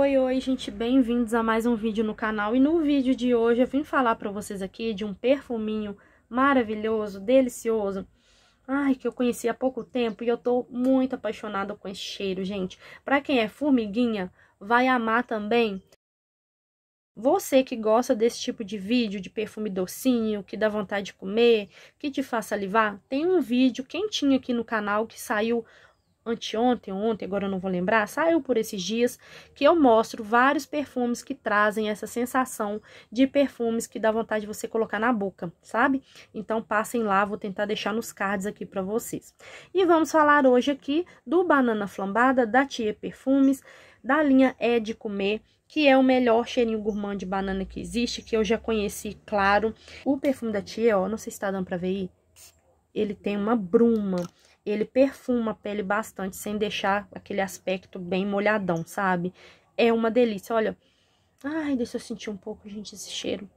oi, oi, gente, bem-vindos a mais um vídeo no canal. E no vídeo de hoje eu vim falar pra vocês aqui de um perfuminho maravilhoso, delicioso, ai, que eu conheci há pouco tempo e eu tô muito apaixonada com esse cheiro, gente. Pra quem é formiguinha, vai amar também. Você que gosta desse tipo de vídeo, de perfume docinho, que dá vontade de comer, que te faz salivar, tem um vídeo quentinho aqui no canal que saiu anteontem, ontem, agora eu não vou lembrar, saiu por esses dias, que eu mostro vários perfumes que trazem essa sensação de perfumes que dá vontade de você colocar na boca, sabe? Então passem lá, vou tentar deixar nos cards aqui para vocês. E vamos falar hoje aqui do banana flambada da Tia Perfumes, da linha É de Comer, que é o melhor cheirinho gourmand de banana que existe, que eu já conheci, claro. O perfume da Tia, ó, não sei se tá dando pra ver aí, ele tem uma bruma, ele perfuma a pele bastante, sem deixar aquele aspecto bem molhadão, sabe? É uma delícia, olha. Ai, deixa eu sentir um pouco, gente, esse cheiro.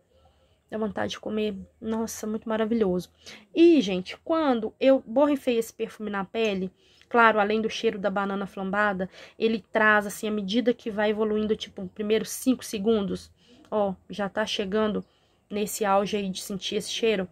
Dá vontade de comer. Nossa, muito maravilhoso. E, gente, quando eu borrifei esse perfume na pele, claro, além do cheiro da banana flambada, ele traz, assim, à medida que vai evoluindo, tipo, primeiros 5 segundos, ó, já tá chegando nesse auge aí de sentir esse cheiro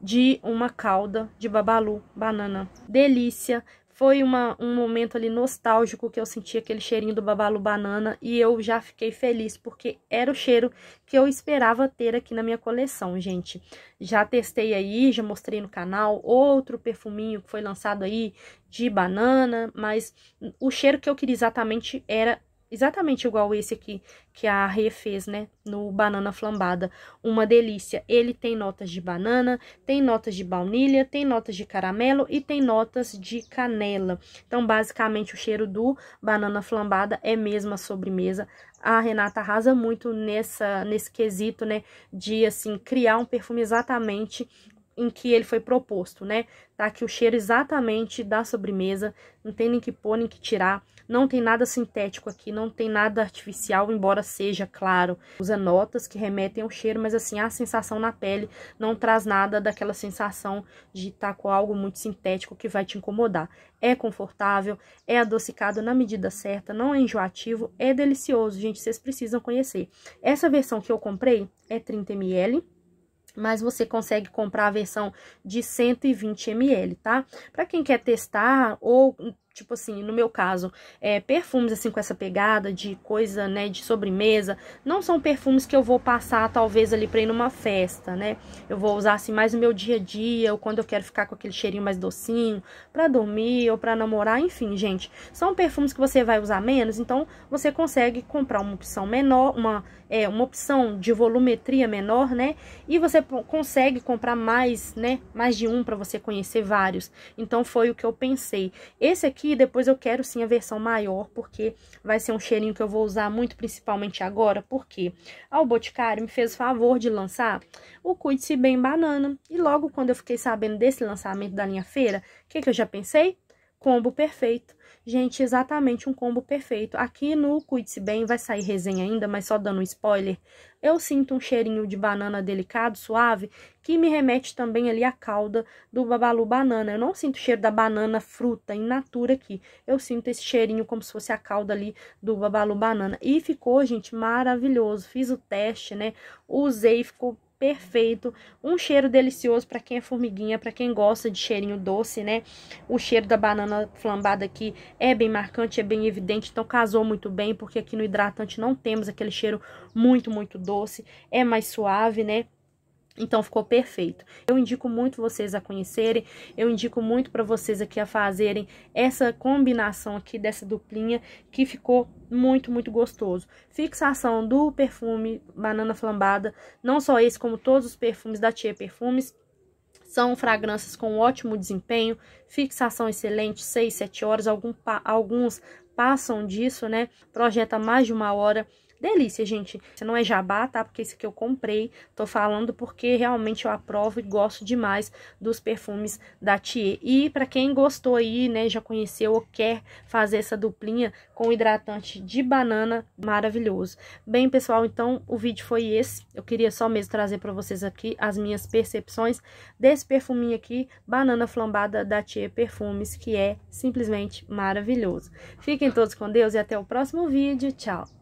de uma calda de babalu, banana. Delícia! Foi uma, um momento ali nostálgico que eu senti aquele cheirinho do babalu banana e eu já fiquei feliz porque era o cheiro que eu esperava ter aqui na minha coleção, gente. Já testei aí, já mostrei no canal outro perfuminho que foi lançado aí de banana, mas o cheiro que eu queria exatamente era exatamente igual esse aqui que a Rê fez, né, no banana flambada, uma delícia. Ele tem notas de banana, tem notas de baunilha, tem notas de caramelo e tem notas de canela. Então, basicamente, o cheiro do banana flambada é mesmo a sobremesa. A Renata arrasa muito nessa nesse quesito, né, de assim criar um perfume exatamente em que ele foi proposto, né? Tá aqui o cheiro exatamente da sobremesa, não tem nem que pôr, nem que tirar, não tem nada sintético aqui, não tem nada artificial, embora seja, claro, usa notas que remetem ao cheiro, mas assim, a sensação na pele não traz nada daquela sensação de estar tá com algo muito sintético que vai te incomodar. É confortável, é adocicado na medida certa, não é enjoativo, é delicioso, gente, vocês precisam conhecer. Essa versão que eu comprei é 30ml, mas você consegue comprar a versão de 120 ml, tá? Para quem quer testar ou Tipo assim, no meu caso, é, perfumes assim com essa pegada de coisa, né, de sobremesa, não são perfumes que eu vou passar talvez ali pra ir numa festa, né? Eu vou usar assim mais no meu dia a dia, ou quando eu quero ficar com aquele cheirinho mais docinho, pra dormir ou pra namorar, enfim, gente. São perfumes que você vai usar menos, então você consegue comprar uma opção menor, uma, é, uma opção de volumetria menor, né? E você consegue comprar mais, né, mais de um pra você conhecer vários. Então foi o que eu pensei. Esse aqui aqui, depois eu quero sim a versão maior, porque vai ser um cheirinho que eu vou usar muito, principalmente agora, porque ao Boticário me fez o favor de lançar o Cuide-se Bem Banana. E logo quando eu fiquei sabendo desse lançamento da linha feira, o que, que eu já pensei? combo perfeito. Gente, exatamente um combo perfeito. Aqui no Cuide-se Bem vai sair resenha ainda, mas só dando um spoiler. Eu sinto um cheirinho de banana delicado, suave, que me remete também ali à calda do Babalu Banana. Eu não sinto o cheiro da banana fruta in natura aqui. Eu sinto esse cheirinho como se fosse a calda ali do Babalu Banana. E ficou, gente, maravilhoso. Fiz o teste, né? Usei, ficou perfeito, um cheiro delicioso para quem é formiguinha, para quem gosta de cheirinho doce, né? O cheiro da banana flambada aqui é bem marcante, é bem evidente, então casou muito bem, porque aqui no hidratante não temos aquele cheiro muito, muito doce, é mais suave, né? Então ficou perfeito. Eu indico muito vocês a conhecerem, eu indico muito para vocês aqui a fazerem essa combinação aqui dessa duplinha que ficou muito, muito gostoso. Fixação do perfume banana flambada, não só esse como todos os perfumes da Tia Perfumes. São fragrâncias com ótimo desempenho, fixação excelente, 6, 7 horas, algum, alguns passam disso, né? Projeta mais de uma hora delícia, gente. Você não é jabá, tá? Porque esse aqui eu comprei, tô falando porque realmente eu aprovo e gosto demais dos perfumes da Thier. E para quem gostou aí, né, já conheceu ou quer fazer essa duplinha com hidratante de banana, maravilhoso. Bem, pessoal, então o vídeo foi esse. Eu queria só mesmo trazer para vocês aqui as minhas percepções desse perfuminho aqui, banana flambada da Thier Perfumes, que é simplesmente maravilhoso. Fiquem todos com Deus e até o próximo vídeo. Tchau!